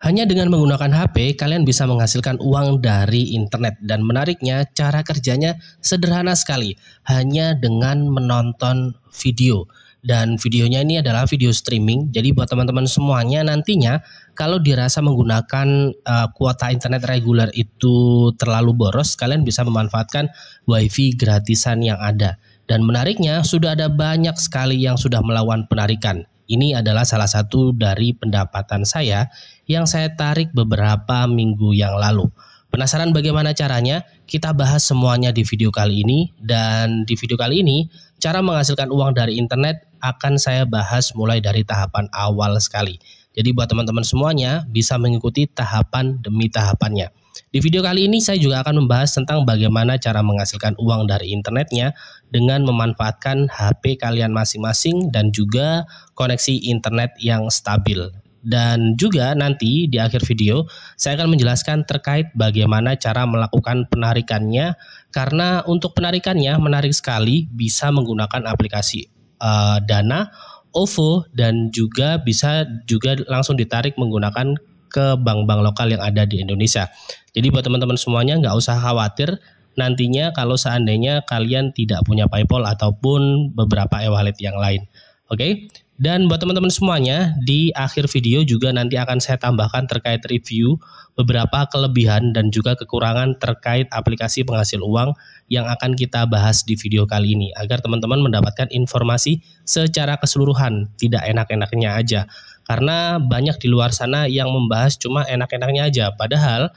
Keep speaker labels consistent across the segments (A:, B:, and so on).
A: Hanya dengan menggunakan HP, kalian bisa menghasilkan uang dari internet dan menariknya cara kerjanya sederhana sekali, hanya dengan menonton video. Dan videonya ini adalah video streaming. Jadi buat teman-teman semuanya nantinya kalau dirasa menggunakan uh, kuota internet reguler itu terlalu boros, kalian bisa memanfaatkan WiFi gratisan yang ada. Dan menariknya sudah ada banyak sekali yang sudah melawan penarikan. Ini adalah salah satu dari pendapatan saya yang saya tarik beberapa minggu yang lalu. Penasaran bagaimana caranya? Kita bahas semuanya di video kali ini dan di video kali ini cara menghasilkan uang dari internet akan saya bahas mulai dari tahapan awal sekali. Jadi buat teman-teman semuanya bisa mengikuti tahapan demi tahapannya. Di video kali ini saya juga akan membahas tentang bagaimana cara menghasilkan uang dari internetnya dengan memanfaatkan HP kalian masing-masing dan juga koneksi internet yang stabil. Dan juga nanti di akhir video saya akan menjelaskan terkait bagaimana cara melakukan penarikannya karena untuk penarikannya menarik sekali bisa menggunakan aplikasi uh, Dana, OVO dan juga bisa juga langsung ditarik menggunakan ke bank-bank lokal yang ada di Indonesia. Jadi buat teman-teman semuanya nggak usah khawatir nantinya kalau seandainya kalian tidak punya PayPal ataupun beberapa e-wallet yang lain. Oke, okay? Dan buat teman-teman semuanya, di akhir video juga nanti akan saya tambahkan terkait review beberapa kelebihan dan juga kekurangan terkait aplikasi penghasil uang yang akan kita bahas di video kali ini agar teman-teman mendapatkan informasi secara keseluruhan, tidak enak-enaknya aja. Karena banyak di luar sana yang membahas cuma enak-enaknya aja, padahal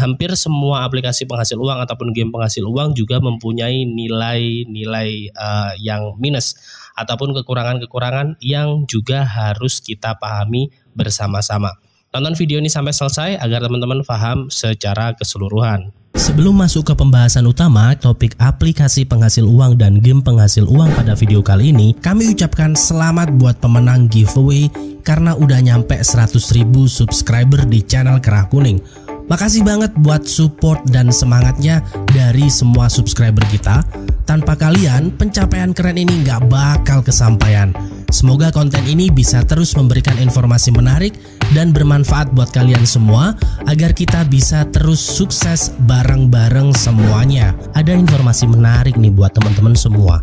A: hampir semua aplikasi penghasil uang ataupun game penghasil uang juga mempunyai nilai-nilai uh, yang minus ataupun kekurangan-kekurangan yang juga harus kita pahami bersama-sama. Tonton video ini sampai selesai agar teman-teman paham secara keseluruhan. Sebelum masuk ke pembahasan utama, topik aplikasi penghasil uang dan game penghasil uang pada video kali ini, kami ucapkan selamat buat pemenang giveaway karena udah nyampe 100.000 subscriber di channel Kerah Kuning. Makasih banget buat support dan semangatnya dari semua subscriber kita. Tanpa kalian, pencapaian keren ini nggak bakal kesampaian. Semoga konten ini bisa terus memberikan informasi menarik dan bermanfaat buat kalian semua agar kita bisa terus sukses bareng-bareng semuanya. Ada informasi menarik nih buat teman-teman semua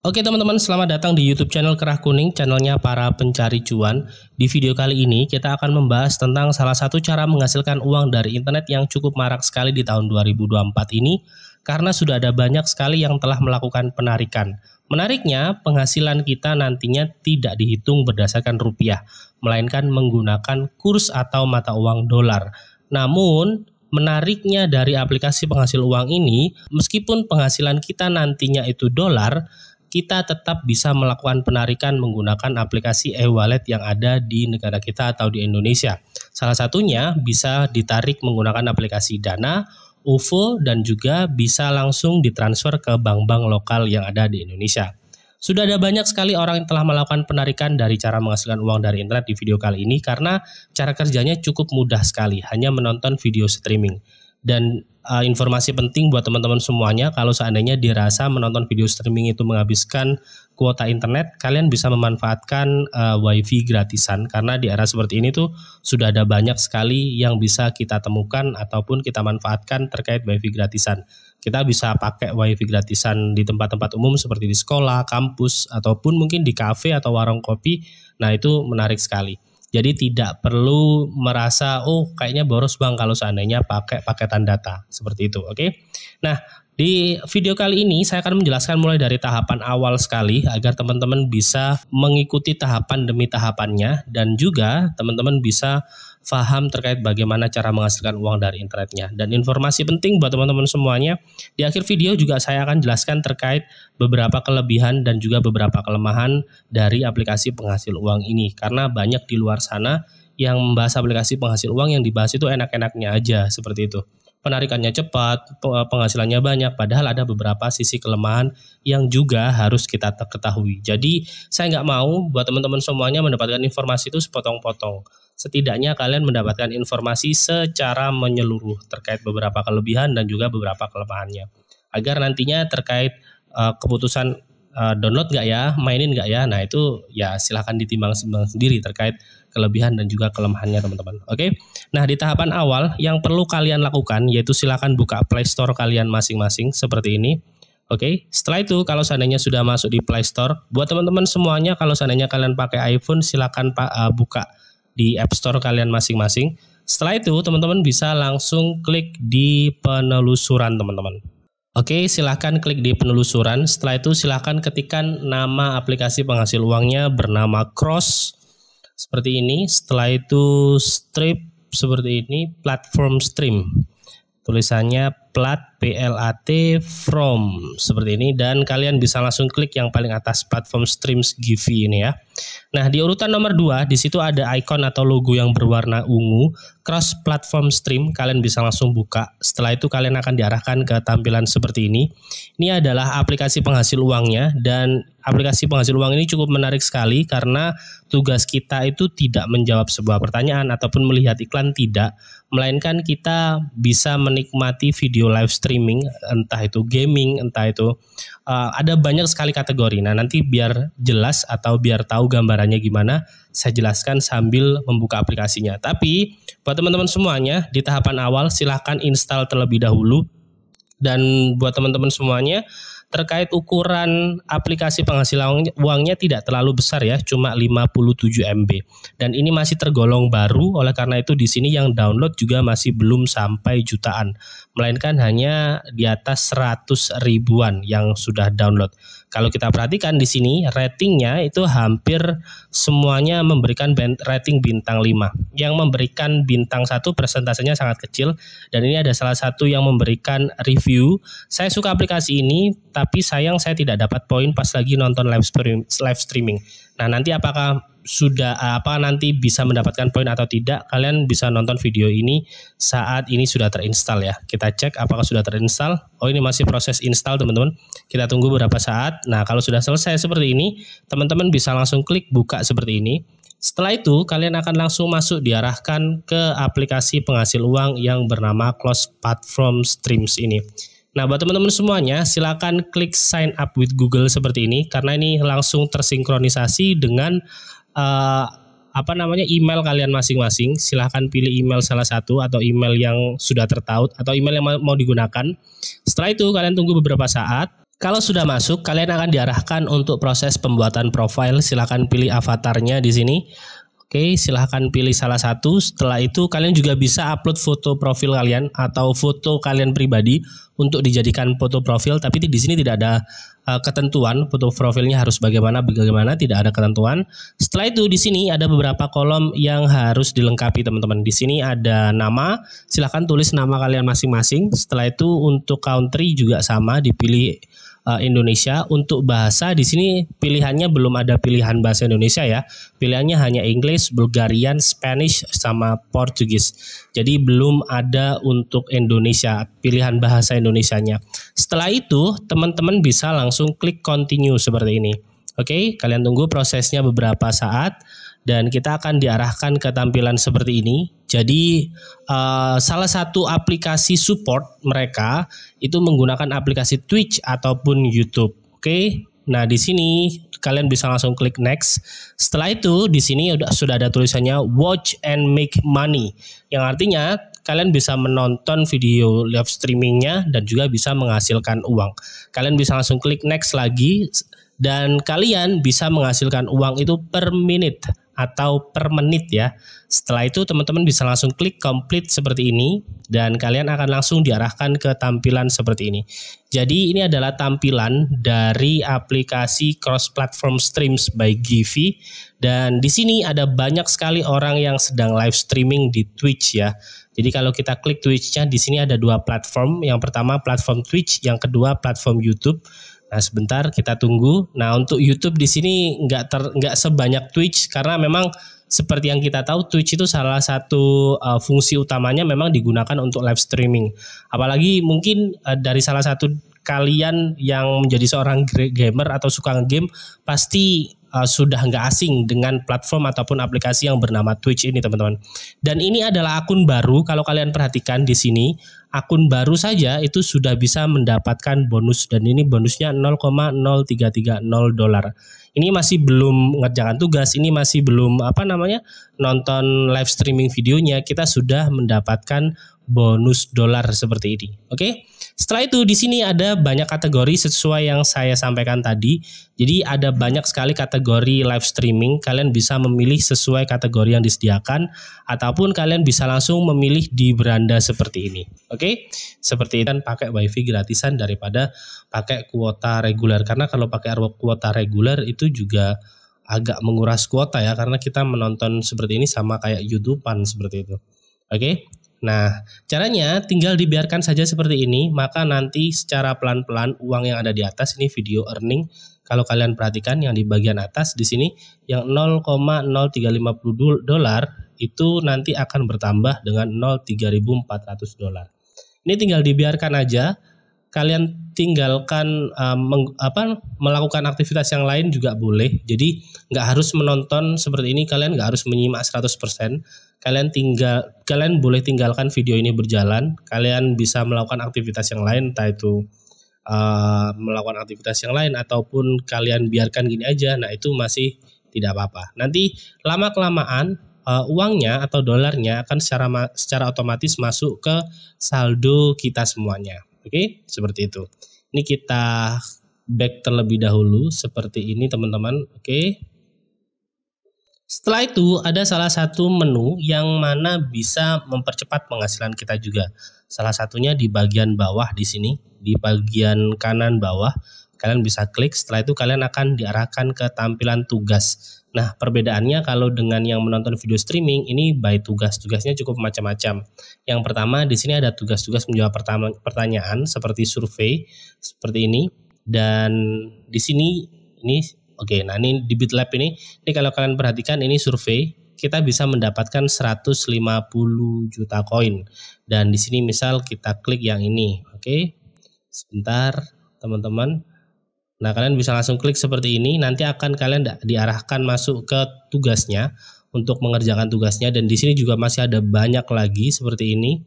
A: Oke teman-teman, selamat datang di YouTube channel Kerah Kuning, channelnya para pencari cuan. Di video kali ini kita akan membahas tentang salah satu cara menghasilkan uang dari internet yang cukup marak sekali di tahun 2024 ini karena sudah ada banyak sekali yang telah melakukan penarikan. Menariknya, penghasilan kita nantinya tidak dihitung berdasarkan rupiah, melainkan menggunakan kurs atau mata uang dolar. Namun, menariknya dari aplikasi penghasil uang ini, meskipun penghasilan kita nantinya itu dolar, kita tetap bisa melakukan penarikan menggunakan aplikasi e-wallet yang ada di negara kita atau di Indonesia. Salah satunya bisa ditarik menggunakan aplikasi Dana, UVO, dan juga bisa langsung ditransfer ke bank-bank lokal yang ada di Indonesia. Sudah ada banyak sekali orang yang telah melakukan penarikan dari cara menghasilkan uang dari internet di video kali ini karena cara kerjanya cukup mudah sekali, hanya menonton video streaming. Dan uh, informasi penting buat teman-teman semuanya. Kalau seandainya dirasa menonton video streaming itu menghabiskan kuota internet, kalian bisa memanfaatkan uh, WiFi gratisan karena di era seperti ini tuh sudah ada banyak sekali yang bisa kita temukan ataupun kita manfaatkan terkait WiFi gratisan. Kita bisa pakai WiFi gratisan di tempat-tempat umum seperti di sekolah, kampus, ataupun mungkin di kafe atau warung kopi. Nah itu menarik sekali. Jadi tidak perlu merasa oh kayaknya boros bang kalau seandainya pakai paketan data seperti itu. Oke. Okay? Nah di video kali ini saya akan menjelaskan mulai dari tahapan awal sekali agar teman-teman bisa mengikuti tahapan demi tahapannya dan juga teman-teman bisa faham terkait bagaimana cara menghasilkan uang dari internetnya. Dan informasi penting buat teman-teman semuanya, di akhir video juga saya akan jelaskan terkait beberapa kelebihan dan juga beberapa kelemahan dari aplikasi penghasil uang ini. Karena banyak di luar sana yang membahas aplikasi penghasil uang yang dibahas itu enak-enaknya aja seperti itu penarikannya cepat, penghasilannya banyak, padahal ada beberapa sisi kelemahan yang juga harus kita ketahui. Jadi saya nggak mau buat teman-teman semuanya mendapatkan informasi itu sepotong-potong setidaknya kalian mendapatkan informasi secara menyeluruh terkait beberapa kelebihan dan juga beberapa kelemahannya. Agar nantinya terkait uh, keputusan uh, download nggak ya, mainin nggak ya, nah itu ya silahkan ditimbang sendiri terkait kelebihan dan juga kelemahannya teman-teman. Oke. Nah, di tahapan awal yang perlu kalian lakukan yaitu silahkan buka Play Store kalian masing-masing seperti ini. Oke, setelah itu kalau seandainya sudah masuk di Play Store, buat teman-teman semuanya kalau seandainya kalian pakai iPhone silahkan uh, buka di App Store kalian masing-masing. Setelah itu, teman-teman bisa langsung klik di penelusuran, teman-teman. Oke, silahkan klik di penelusuran. Setelah itu, silahkan ketikkan nama aplikasi penghasil uangnya bernama Cross seperti ini. Setelah itu, strip seperti ini, platform stream. Tulisannya plat PLAT from seperti ini dan kalian bisa langsung klik yang paling atas platform Streams Givi ini ya. Nah, di urutan nomor 2 di situ ada icon atau logo yang berwarna ungu cross platform stream kalian bisa langsung buka. Setelah itu kalian akan diarahkan ke tampilan seperti ini. Ini adalah aplikasi penghasil uangnya dan aplikasi penghasil uang ini cukup menarik sekali karena tugas kita itu tidak menjawab sebuah pertanyaan ataupun melihat iklan tidak, melainkan kita bisa menikmati video video live streaming, entah itu gaming, entah itu uh, ada banyak sekali kategori. Nah, nanti biar jelas atau biar tahu gambarannya gimana, saya jelaskan sambil membuka aplikasinya. Tapi buat teman-teman semuanya di tahapan awal silahkan install terlebih dahulu dan buat teman-teman semuanya terkait ukuran aplikasi penghasil uangnya tidak terlalu besar ya, cuma 57 MB. Dan ini masih tergolong baru, oleh karena itu di sini yang download juga masih belum sampai jutaan melainkan hanya di atas 100 ribuan yang sudah download. Kalau kita perhatikan di sini ratingnya itu hampir semuanya memberikan rating bintang 5. Yang memberikan bintang 1 persentasenya sangat kecil dan ini ada salah satu yang memberikan review. Saya suka aplikasi ini tapi sayang saya tidak dapat poin pas lagi nonton live streaming. Nah, nanti apakah sudah eh, apa nanti bisa mendapatkan poin atau tidak, kalian bisa nonton video ini saat ini sudah terinstall ya. Kita cek apakah sudah terinstall. Oh, ini masih proses install, teman-teman. Kita tunggu beberapa saat. Nah, kalau sudah selesai seperti ini, teman-teman bisa langsung klik buka seperti ini. Setelah itu, kalian akan langsung masuk diarahkan ke aplikasi penghasil uang yang bernama Close Platform Streams ini. Nah, buat teman-teman semuanya, silakan klik sign up with Google seperti ini karena ini langsung tersinkronisasi dengan uh, apa namanya email kalian masing-masing. Silahkan pilih email salah satu atau email yang sudah tertaut atau email yang mau digunakan. Setelah itu kalian tunggu beberapa saat. Kalau sudah masuk, kalian akan diarahkan untuk proses pembuatan profil. Silahkan pilih avatarnya di sini. Oke, silahkan pilih salah satu. Setelah itu kalian juga bisa upload foto profil kalian atau foto kalian pribadi untuk dijadikan foto profil. Tapi di sini tidak ada eh, ketentuan foto profilnya harus bagaimana bagaimana tidak ada ketentuan. Setelah itu di sini ada beberapa kolom yang harus dilengkapi teman-teman. Di sini ada nama. Silahkan tulis nama kalian masing-masing. Setelah itu untuk country juga sama dipilih Eh, Indonesia untuk bahasa di sini pilihannya belum ada pilihan bahasa Indonesia ya. Pilihannya hanya Inggris, Bulgarian, Spanish sama Portugis. Jadi belum ada untuk Indonesia pilihan bahasa Indonesia nya. Setelah itu teman-teman bisa langsung klik continue seperti ini. Oke, kalian tunggu prosesnya beberapa saat dan kita akan diarahkan ke tampilan seperti ini. Jadi uh, salah satu aplikasi support mereka itu menggunakan aplikasi Twitch ataupun YouTube. Oke. Okay? Nah, di sini kalian bisa langsung klik next. Setelah itu di sini sudah ada tulisannya watch and make money. Yang artinya kalian bisa menonton video live streamingnya dan juga bisa menghasilkan uang. Kalian bisa langsung klik next lagi dan kalian bisa menghasilkan uang itu per menit atau per menit ya. Setelah itu teman-teman bisa langsung klik complete seperti ini dan kalian akan langsung diarahkan ke tampilan seperti ini. Jadi ini adalah tampilan dari aplikasi cross platform streams by Givi dan di sini ada banyak sekali orang yang sedang live streaming di Twitch ya. Jadi kalau kita klik Twitch-nya di sini ada dua platform, yang pertama platform Twitch, yang kedua platform YouTube. Nah sebentar kita tunggu. Nah untuk YouTube di sini nggak ter nggak sebanyak Twitch karena memang seperti yang kita tahu Twitch itu salah satu uh, fungsi utamanya memang digunakan untuk live streaming. Apalagi mungkin uh, dari salah satu kalian yang menjadi seorang gamer atau suka game pasti uh, sudah nggak asing dengan platform ataupun aplikasi yang bernama Twitch ini teman-teman. Dan ini adalah akun baru kalau kalian perhatikan di sini akun baru saja itu sudah bisa mendapatkan bonus dan ini bonusnya 0,0330 dolar. Ini masih belum ngerjakan tugas, ini masih belum apa namanya nonton live streaming videonya, kita sudah mendapatkan bonus dolar seperti ini. Oke. Okay? Setelah itu di sini ada banyak kategori sesuai yang saya sampaikan tadi. Jadi ada banyak sekali kategori live streaming. Kalian bisa memilih sesuai kategori yang disediakan ataupun kalian bisa langsung memilih di beranda seperti ini. Oke? Seperti ini kan pakai WiFi gratisan daripada pakai kuota reguler karena kalau pakai kuota reguler itu juga agak menguras kuota ya karena kita menonton seperti ini sama kayak YouTubean seperti itu. Oke? Nah, caranya tinggal dibiarkan saja seperti ini, maka nanti secara pelan-pelan uang yang ada di atas ini video earning. Kalau kalian perhatikan yang di bagian atas di sini yang 0,0350 dolar itu nanti akan bertambah dengan 0,3400 dolar. Ini tinggal dibiarkan aja. Kalian tinggalkan um, meng, apa melakukan aktivitas yang lain juga boleh. Jadi nggak harus menonton seperti ini, kalian nggak harus menyimak 100% kalian tinggal kalian boleh tinggalkan video ini berjalan kalian bisa melakukan aktivitas yang lain entah itu uh, melakukan aktivitas yang lain ataupun kalian biarkan gini aja nah itu masih tidak apa-apa nanti lama kelamaan uh, eh, uangnya atau dolarnya akan secara secara otomatis masuk ke saldo kita semuanya oke okay? seperti itu ini kita back terlebih dahulu seperti ini teman-teman oke okay? Setelah itu ada salah satu menu yang mana bisa mempercepat penghasilan kita juga. Salah satunya di bagian bawah di sini, di bagian kanan bawah kalian bisa klik setelah itu kalian akan diarahkan ke tampilan tugas. Nah, perbedaannya kalau dengan yang menonton video streaming ini by tugas-tugasnya cukup macam-macam. Yang pertama di sini ada tugas-tugas menjawab pertanyaan seperti survei seperti ini dan di sini ini Oke, nah ini di BitLab ini, ini kalau kalian perhatikan ini survei kita bisa mendapatkan 150 juta koin. Dan di sini misal kita klik yang ini, oke. Sebentar, teman-teman. Nah, kalian bisa langsung klik seperti ini, nanti akan kalian diarahkan masuk ke tugasnya untuk mengerjakan tugasnya dan di sini juga masih ada banyak lagi seperti ini.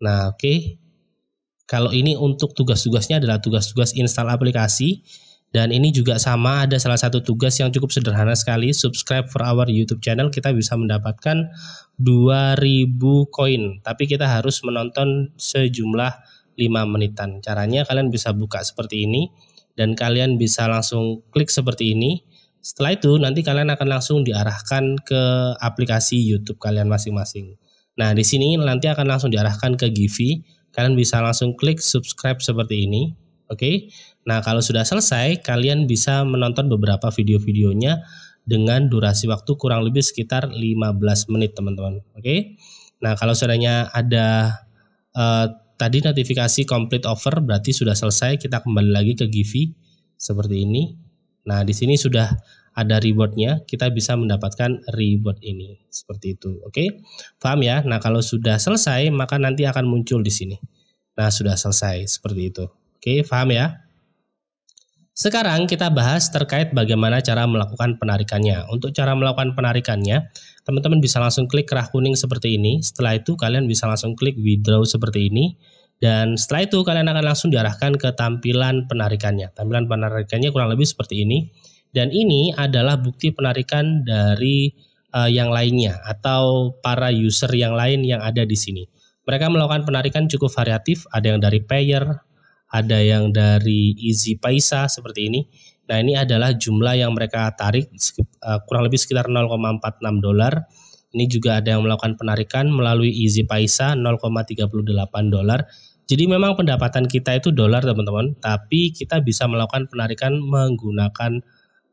A: Nah, oke. Kalau ini untuk tugas-tugasnya adalah tugas-tugas install aplikasi dan ini juga sama ada salah satu tugas yang cukup sederhana sekali. Subscribe for our YouTube channel kita bisa mendapatkan 2000 koin. Tapi kita harus menonton sejumlah 5 menitan. Caranya kalian bisa buka seperti ini dan kalian bisa langsung klik seperti ini. Setelah itu nanti kalian akan langsung diarahkan ke aplikasi YouTube kalian masing-masing. Nah, di sini nanti akan langsung diarahkan ke Givi. Kalian bisa langsung klik subscribe seperti ini. Oke. Okay? Nah, kalau sudah selesai, kalian bisa menonton beberapa video-videonya dengan durasi waktu kurang lebih sekitar 15 menit, teman-teman. Oke. Okay? Nah, kalau seandainya ada eh, tadi notifikasi complete over berarti sudah selesai, kita kembali lagi ke Givi seperti ini. Nah, di sini sudah ada rewardnya, kita bisa mendapatkan reward ini seperti itu. Oke, okay? paham ya? Nah, kalau sudah selesai, maka nanti akan muncul di sini. Nah, sudah selesai seperti itu. Oke, paham ya? Sekarang kita bahas terkait bagaimana cara melakukan penarikannya. Untuk cara melakukan penarikannya, teman-teman bisa langsung klik kerah kuning seperti ini. Setelah itu kalian bisa langsung klik withdraw seperti ini. Dan setelah itu kalian akan langsung diarahkan ke tampilan penarikannya. Tampilan penarikannya kurang lebih seperti ini. Dan ini adalah bukti penarikan dari uh, yang lainnya atau para user yang lain yang ada di sini. Mereka melakukan penarikan cukup variatif, ada yang dari payer, ada yang dari Easy Paisa seperti ini. Nah, ini adalah jumlah yang mereka tarik eh, kurang lebih sekitar 0,46 dolar. Ini juga ada yang melakukan penarikan melalui Easy Paisa 0,38 dolar. Jadi memang pendapatan kita itu dolar teman-teman, tapi kita bisa melakukan penarikan menggunakan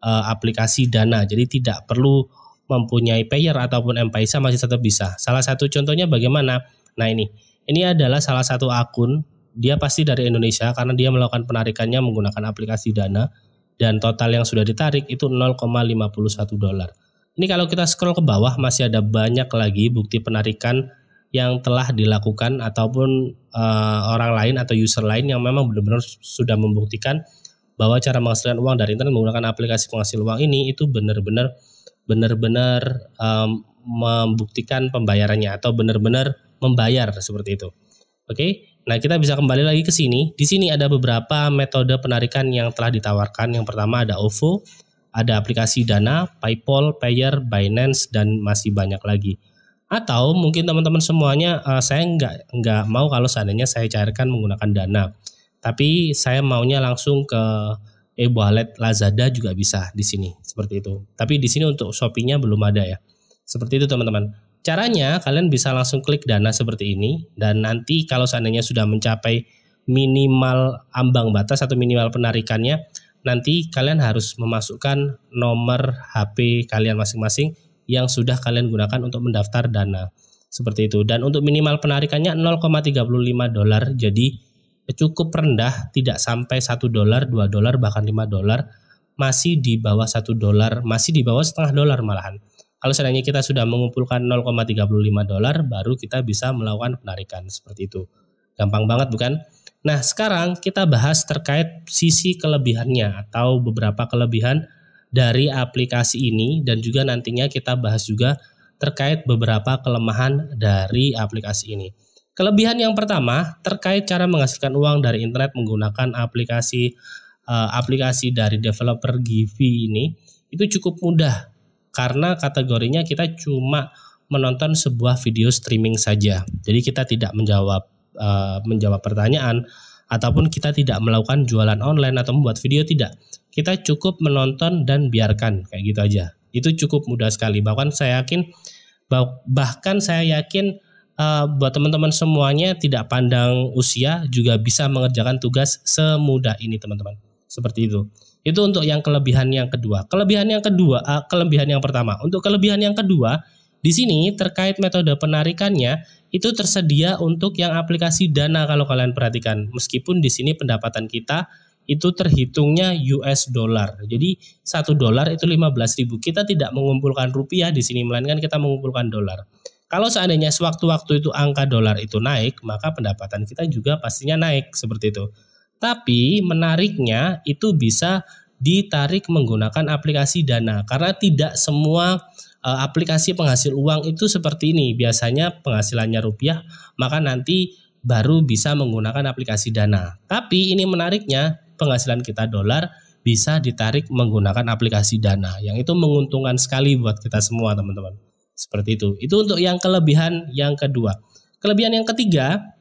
A: uh, aplikasi Dana. Jadi tidak perlu mempunyai payer ataupun M-Paisa masih tetap bisa. Salah satu contohnya bagaimana? Nah ini, ini adalah salah satu akun dia pasti dari Indonesia karena dia melakukan penarikannya menggunakan aplikasi Dana dan total yang sudah ditarik itu 0,51 dolar. Ini kalau kita scroll ke bawah masih ada banyak lagi bukti penarikan yang telah dilakukan ataupun uh, orang lain atau user lain yang memang benar-benar sudah membuktikan bahwa cara menghasilkan uang dari internet menggunakan aplikasi penghasil uang ini itu benar-benar benar-benar um, membuktikan pembayarannya atau benar-benar membayar seperti itu. Oke, okay? Nah, kita bisa kembali lagi ke sini. Di sini ada beberapa metode penarikan yang telah ditawarkan. Yang pertama ada OVO, ada aplikasi Dana, PayPal, Payer, Binance, dan masih banyak lagi. Atau mungkin teman-teman semuanya, uh, saya nggak nggak mau kalau seandainya saya cairkan menggunakan Dana. Tapi saya maunya langsung ke e-wallet Lazada juga bisa di sini, seperti itu. Tapi di sini untuk shoppingnya belum ada ya. Seperti itu teman-teman. Caranya kalian bisa langsung klik dana seperti ini dan nanti kalau seandainya sudah mencapai minimal ambang batas atau minimal penarikannya, nanti kalian harus memasukkan nomor HP kalian masing-masing yang sudah kalian gunakan untuk mendaftar dana. Seperti itu. Dan untuk minimal penarikannya 0,35 dolar. Jadi cukup rendah, tidak sampai 1 dolar, 2 dolar, bahkan 5 dolar. Masih di bawah 1 dolar, masih di bawah setengah dolar malahan. Kalau seandainya kita sudah mengumpulkan 0,35 dolar, baru kita bisa melakukan penarikan seperti itu. Gampang banget bukan? Nah, sekarang kita bahas terkait sisi kelebihannya atau beberapa kelebihan dari aplikasi ini dan juga nantinya kita bahas juga terkait beberapa kelemahan dari aplikasi ini. Kelebihan yang pertama terkait cara menghasilkan uang dari internet menggunakan aplikasi eh, aplikasi dari developer Givi ini itu cukup mudah karena kategorinya kita cuma menonton sebuah video streaming saja. Jadi kita tidak menjawab uh, menjawab pertanyaan ataupun kita tidak melakukan jualan online atau membuat video tidak. Kita cukup menonton dan biarkan kayak gitu aja. Itu cukup mudah sekali. Bahkan saya yakin bahkan saya yakin uh, buat teman-teman semuanya tidak pandang usia juga bisa mengerjakan tugas semudah ini teman-teman. Seperti itu. Itu untuk yang kelebihan yang kedua. Kelebihan yang kedua, uh, kelebihan yang pertama. Untuk kelebihan yang kedua, di sini terkait metode penarikannya itu tersedia untuk yang aplikasi Dana kalau kalian perhatikan. Meskipun di sini pendapatan kita itu terhitungnya US dollar. Jadi satu dolar itu 15.000. Kita tidak mengumpulkan rupiah di sini melainkan kita mengumpulkan dolar. Kalau seandainya sewaktu-waktu itu angka dolar itu naik, maka pendapatan kita juga pastinya naik seperti itu. Tapi menariknya itu bisa ditarik menggunakan aplikasi Dana karena tidak semua e, aplikasi penghasil uang itu seperti ini. Biasanya penghasilannya rupiah, maka nanti baru bisa menggunakan aplikasi Dana. Tapi ini menariknya penghasilan kita dolar bisa ditarik menggunakan aplikasi Dana yang itu menguntungkan sekali buat kita semua teman-teman. Seperti itu. Itu untuk yang kelebihan yang kedua. Kelebihan yang ketiga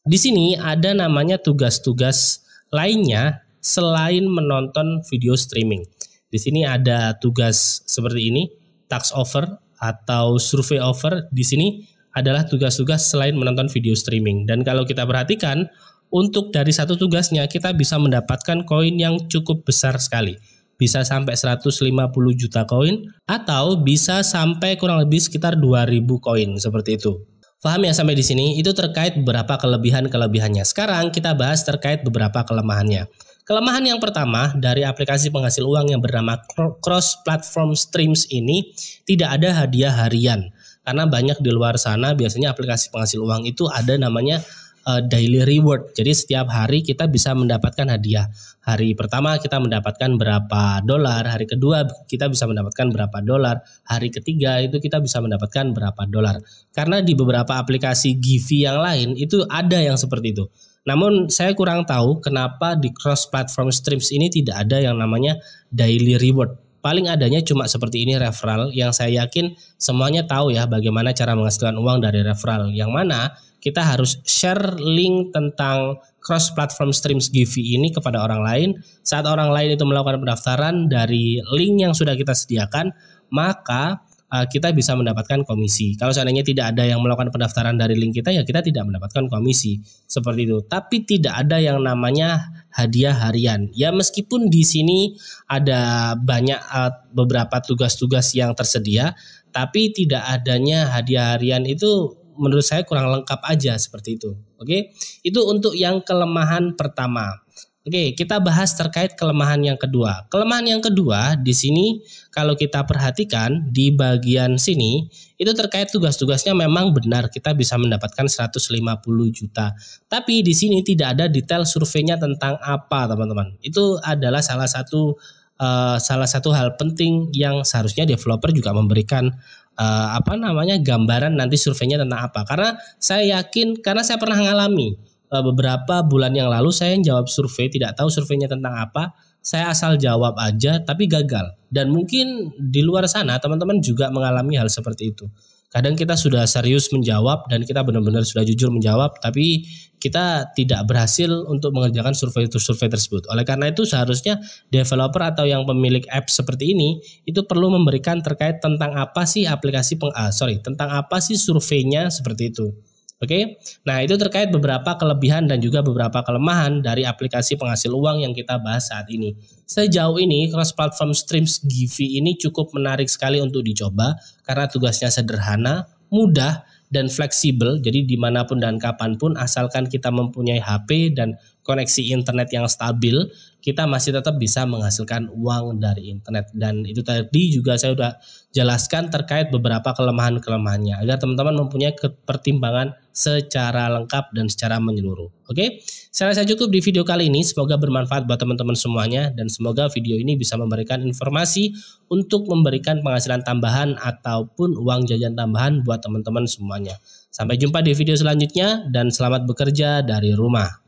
A: di sini ada namanya tugas-tugas lainnya selain menonton video streaming. Di sini ada tugas seperti ini, tax offer atau survey offer. Di sini adalah tugas-tugas selain menonton video streaming. Dan kalau kita perhatikan, untuk dari satu tugasnya kita bisa mendapatkan koin yang cukup besar sekali. Bisa sampai 150 juta koin atau bisa sampai kurang lebih sekitar 2000 koin seperti itu. Faham ya sampai di sini? Itu terkait beberapa kelebihan-kelebihannya. Sekarang kita bahas terkait beberapa kelemahannya. Kelemahan yang pertama dari aplikasi penghasil uang yang bernama Cross Platform Streams ini tidak ada hadiah harian. Karena banyak di luar sana biasanya aplikasi penghasil uang itu ada namanya uh, daily reward. Jadi setiap hari kita bisa mendapatkan hadiah. Hari pertama kita mendapatkan berapa dolar, hari kedua kita bisa mendapatkan berapa dolar, hari ketiga itu kita bisa mendapatkan berapa dolar. Karena di beberapa aplikasi Givi yang lain itu ada yang seperti itu. Namun saya kurang tahu kenapa di cross platform streams ini tidak ada yang namanya daily reward. Paling adanya cuma seperti ini referral yang saya yakin semuanya tahu ya bagaimana cara menghasilkan uang dari referral. Yang mana kita harus share link tentang cross platform streams Givi ini kepada orang lain. Saat orang lain itu melakukan pendaftaran dari link yang sudah kita sediakan, maka uh, kita bisa mendapatkan komisi. Kalau seandainya tidak ada yang melakukan pendaftaran dari link kita, ya kita tidak mendapatkan komisi seperti itu. Tapi tidak ada yang namanya hadiah harian. Ya meskipun di sini ada banyak uh, beberapa tugas-tugas yang tersedia, tapi tidak adanya hadiah harian itu menurut saya kurang lengkap aja seperti itu. Oke, itu untuk yang kelemahan pertama. Oke, kita bahas terkait kelemahan yang kedua. Kelemahan yang kedua di sini kalau kita perhatikan di bagian sini itu terkait tugas-tugasnya memang benar kita bisa mendapatkan 150 juta. Tapi di sini tidak ada detail surveinya tentang apa, teman-teman. Itu adalah salah satu Uh, salah satu hal penting yang seharusnya developer juga memberikan uh, apa namanya gambaran nanti surveinya tentang apa karena saya yakin karena saya pernah mengalami uh, eh, beberapa bulan yang lalu saya yang jawab survei tidak tahu surveinya tentang apa saya asal jawab aja tapi gagal dan mungkin di luar sana teman-teman juga mengalami hal seperti itu kadang kita sudah serius menjawab dan kita benar-benar sudah jujur menjawab tapi kita tidak berhasil untuk mengerjakan survei itu survei tersebut. Oleh karena itu seharusnya developer atau yang pemilik app seperti ini itu perlu memberikan terkait tentang apa sih aplikasi peng ah, sorry tentang apa sih surveinya seperti itu. Oke. Nah, itu terkait beberapa kelebihan dan juga beberapa kelemahan dari aplikasi penghasil uang yang kita bahas saat ini. Sejauh ini cross platform Streams Givi ini cukup menarik sekali untuk dicoba karena tugasnya sederhana, mudah, dan fleksibel. Jadi dimanapun dan kapanpun asalkan kita mempunyai HP dan koneksi internet yang stabil, kita masih tetap bisa menghasilkan uang dari internet. Dan itu tadi juga saya sudah jelaskan terkait beberapa kelemahan-kelemahannya agar teman-teman mempunyai pertimbangan secara lengkap dan secara menyeluruh. Oke, saya rasa cukup di video kali ini. Semoga bermanfaat buat teman-teman semuanya dan semoga video ini bisa memberikan informasi untuk memberikan penghasilan tambahan ataupun uang jajan tambahan buat teman-teman semuanya. Sampai jumpa di video selanjutnya dan selamat bekerja dari rumah.